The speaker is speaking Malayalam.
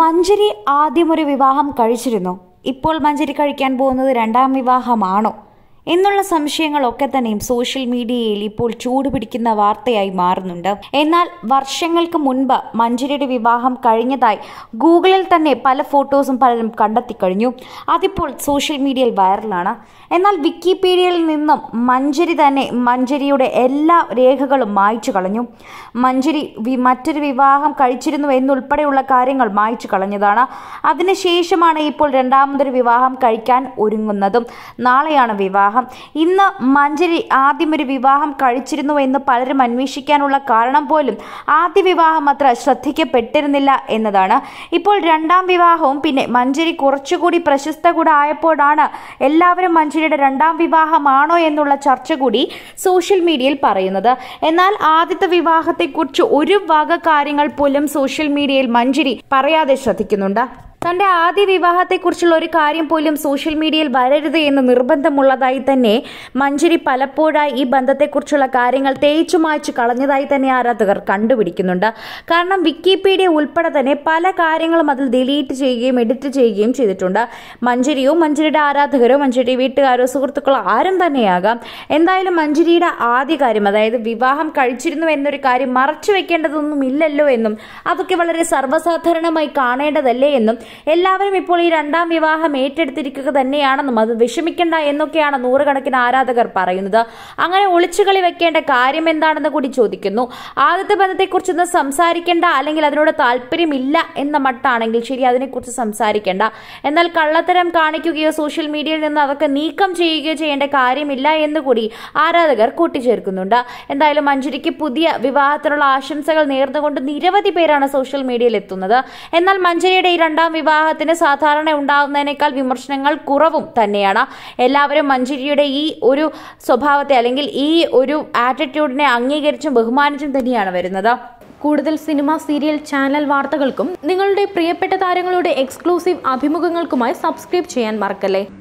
മഞ്ജരി ആദ്യമൊരു വിവാഹം കഴിച്ചിരുന്നു ഇപ്പോൾ മഞ്ജരി കഴിക്കാൻ പോകുന്നത് രണ്ടാം വിവാഹമാണോ എന്നുള്ള സംശയങ്ങളൊക്കെ തന്നെയും സോഷ്യൽ മീഡിയയിൽ ഇപ്പോൾ ചൂടുപിടിക്കുന്ന വാർത്തയായി മാറുന്നുണ്ട് എന്നാൽ വർഷങ്ങൾക്ക് മുൻപ് മഞ്ജുരിയുടെ വിവാഹം കഴിഞ്ഞതായി ഗൂഗിളിൽ തന്നെ പല ഫോട്ടോസും പലരും കഴിഞ്ഞു അതിപ്പോൾ സോഷ്യൽ മീഡിയയിൽ വൈറലാണ് എന്നാൽ വിക്കിപീഡിയയിൽ നിന്നും മഞ്ജരി തന്നെ മഞ്ജരിയുടെ എല്ലാ രേഖകളും മായ്ച്ചു കളഞ്ഞു മഞ്ജരി മറ്റൊരു വിവാഹം കഴിച്ചിരുന്നു എന്നുൾപ്പെടെയുള്ള കാര്യങ്ങൾ മായ്ച്ചു കളഞ്ഞതാണ് അതിനുശേഷമാണ് ഇപ്പോൾ രണ്ടാമതൊരു വിവാഹം കഴിക്കാൻ ഒരുങ്ങുന്നതും നാളെയാണ് വിവാഹം വിവാഹം ഇന്ന് മഞ്ജരി ആദ്യം ഒരു വിവാഹം കഴിച്ചിരുന്നു എന്ന് പലരും അന്വേഷിക്കാനുള്ള കാരണം പോലും ആദ്യ വിവാഹം അത്ര ശ്രദ്ധിക്കപ്പെട്ടിരുന്നില്ല എന്നതാണ് ഇപ്പോൾ രണ്ടാം വിവാഹവും പിന്നെ മഞ്ജരി കുറച്ചുകൂടി പ്രശസ്ത കൂടെ ആയപ്പോഴാണ് എല്ലാവരും മഞ്ജരിയുടെ രണ്ടാം വിവാഹമാണോ എന്നുള്ള ചർച്ച കൂടി സോഷ്യൽ മീഡിയയിൽ പറയുന്നത് എന്നാൽ ആദ്യത്തെ വിവാഹത്തെക്കുറിച്ച് ഒരു വക കാര്യങ്ങൾ പോലും സോഷ്യൽ മീഡിയയിൽ മഞ്ജരി പറയാതെ ശ്രദ്ധിക്കുന്നുണ്ട് തന്റെ ആദ്യ വിവാഹത്തെക്കുറിച്ചുള്ള ഒരു കാര്യം പോലും സോഷ്യൽ മീഡിയയിൽ വരരുത് എന്ന് നിർബന്ധമുള്ളതായി തന്നെ മഞ്ജരി പലപ്പോഴായി ഈ ബന്ധത്തെക്കുറിച്ചുള്ള കാര്യങ്ങൾ തേച്ചു മായ്ച്ചു കളഞ്ഞതായി തന്നെ ആരാധകർ കണ്ടുപിടിക്കുന്നുണ്ട് കാരണം വിക്കിപീഡിയ ഉൾപ്പെടെ തന്നെ പല കാര്യങ്ങളും അതിൽ ഡിലീറ്റ് ചെയ്യുകയും എഡിറ്റ് ചെയ്യുകയും ചെയ്തിട്ടുണ്ട് മഞ്ജരിയോ മഞ്ജരിയുടെ ആരാധകരോ മഞ്ജരി വീട്ടുകാരോ സുഹൃത്തുക്കളോ ആരും തന്നെയാകാം എന്തായാലും മഞ്ജരിയുടെ ആദ്യ കാര്യം അതായത് വിവാഹം കഴിച്ചിരുന്നു എന്നൊരു കാര്യം മറച്ചു വെക്കേണ്ടതൊന്നും ഇല്ലല്ലോ എന്നും അതൊക്കെ വളരെ സർവ്വസാധാരണമായി കാണേണ്ടതല്ലേ എന്നും എല്ലാവരും ഇപ്പോൾ ഈ രണ്ടാം വിവാഹം ഏറ്റെടുത്തിരിക്കുക തന്നെയാണെന്നും അത് വിഷമിക്കേണ്ട എന്നൊക്കെയാണ് നൂറുകണക്കിന് ആരാധകർ പറയുന്നത് അങ്ങനെ ഒളിച്ചുകളി വെക്കേണ്ട കാര്യം എന്താണെന്ന് കൂടി ചോദിക്കുന്നു ആദ്യത്തെ ബന്ധത്തെക്കുറിച്ചൊന്നും സംസാരിക്കേണ്ട അല്ലെങ്കിൽ അതിനോട് താല്പര്യമില്ല എന്ന മട്ടാണെങ്കിൽ ശരി അതിനെക്കുറിച്ച് സംസാരിക്കേണ്ട എന്നാൽ കള്ളത്തരം കാണിക്കുകയോ സോഷ്യൽ മീഡിയയിൽ നിന്ന് അതൊക്കെ നീക്കം ചെയ്യുകയോ ചെയ്യേണ്ട കാര്യമില്ല എന്ന് കൂടി ആരാധകർ കൂട്ടിച്ചേർക്കുന്നുണ്ട് എന്തായാലും മഞ്ജുരിക്ക് പുതിയ വിവാഹത്തിനുള്ള ആശംസകൾ നേർന്നുകൊണ്ട് നിരവധി പേരാണ് സോഷ്യൽ മീഡിയയിൽ എത്തുന്നത് എന്നാൽ മഞ്ജരിയുടെ ഈ രണ്ടാം വിവാഹത്തിന് സാധാരണ ഉണ്ടാകുന്നതിനേക്കാൾ വിമർശനങ്ങൾ കുറവും തന്നെയാണ് എല്ലാവരും മഞ്ചേരിയുടെ ഈ ഒരു സ്വഭാവത്തെ അല്ലെങ്കിൽ ഈ ഒരു ആറ്റിറ്റ്യൂഡിനെ അംഗീകരിച്ചും ബഹുമാനിച്ചും തന്നെയാണ് വരുന്നത് കൂടുതൽ സിനിമ സീരിയൽ ചാനൽ വാർത്തകൾക്കും നിങ്ങളുടെ പ്രിയപ്പെട്ട താരങ്ങളുടെ എക്സ്ക്ലൂസീവ് അഭിമുഖങ്ങൾക്കുമായി സബ്സ്ക്രൈബ് ചെയ്യാൻ മറക്കല്ലേ